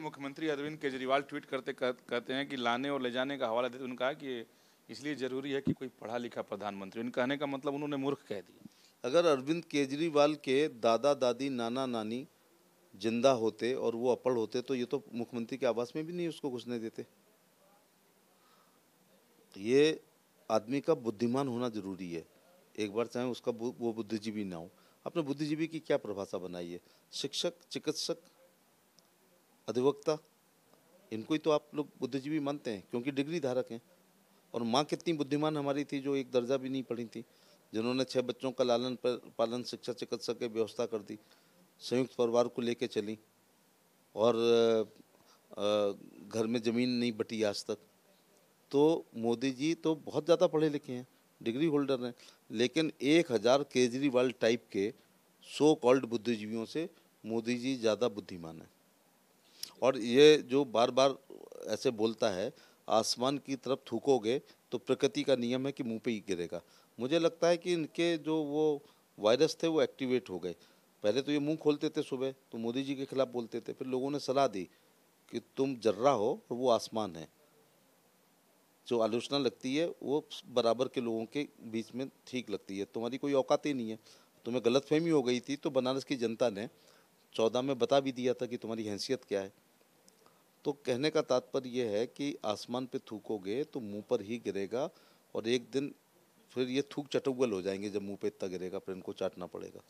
मुख्यमंत्री अरविंद केजरीवाल ट्वीट करते कहते हैं कि लाने और ले जाने का हवाला देते उनका कि इसलिए ज़रूरी है कि कोई पढ़ा लिखा प्रधानमंत्री उन कहने का मतलब उन्होंने मूर्ख कह दिया अगर अरविंद केजरीवाल के दादा दादी नाना नानी जिंदा होते और वो अपल होते तो ये तो मुख्यमंत्री के आवास में भी नहीं उसको घुसने देते ये आदमी का बुद्धिमान होना जरूरी है एक बार चाहे उसका वो बुद्धिजीवी ना हो आपने बुद्धिजीवी की क्या परिभाषा बनाई है शिक्षक चिकित्सक अधिवक्ता इनको ही तो आप लोग बुद्धिजीवी मानते हैं क्योंकि डिग्री धारक हैं और माँ कितनी बुद्धिमान हमारी थी जो एक दर्जा भी नहीं पढ़ी थी जिन्होंने छः बच्चों का लालन पर पालन शिक्षा चिकित्सा की व्यवस्था कर दी संयुक्त परिवार को लेके चली और घर में ज़मीन नहीं बटी आज तक तो मोदी जी तो बहुत ज़्यादा पढ़े लिखे हैं डिग्री होल्डर हैं लेकिन एक हज़ार केजरीवाल टाइप के सो कॉल्ड बुद्धिजीवियों से मोदी जी ज़्यादा बुद्धिमान हैं और ये जो बार बार ऐसे बोलता है आसमान की तरफ थूकोगे तो प्रकृति का नियम है कि मुंह पे ही गिरेगा मुझे लगता है कि इनके जो वो वायरस थे वो एक्टिवेट हो गए पहले तो ये मुंह खोलते थे सुबह तो मोदी जी के खिलाफ बोलते थे फिर लोगों ने सलाह दी कि तुम जर्रा हो और वो आसमान है जो आलोचना लगती है वो बराबर के लोगों के बीच में ठीक लगती है तुम्हारी कोई औकात ही नहीं है तुम्हें गलतफहमी हो गई थी तो बनारस की जनता ने चौदह में बता भी दिया था कि तुम्हारी हैसियत क्या है तो कहने का तात्पर्य यह है कि आसमान पे थूकोगे तो मुंह पर ही गिरेगा और एक दिन फिर ये थूक चटुगल हो जाएंगे जब मुंह पे इतना गिरेगा फिर इनको चाटना पड़ेगा